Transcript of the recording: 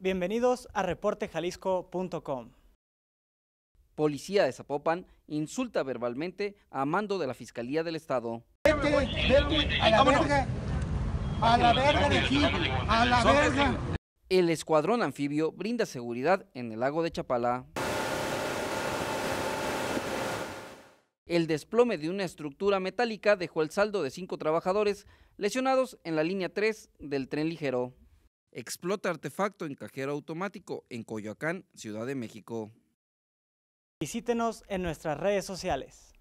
Bienvenidos a reportejalisco.com. Policía de Zapopan insulta verbalmente a mando de la Fiscalía del Estado. Vete, vete, a la verga. A la verga de aquí, a la verga. El escuadrón anfibio brinda seguridad en el lago de Chapala. El desplome de una estructura metálica dejó el saldo de cinco trabajadores lesionados en la línea 3 del tren ligero. Explota artefacto en cajero automático en Coyoacán, Ciudad de México. Visítenos en nuestras redes sociales.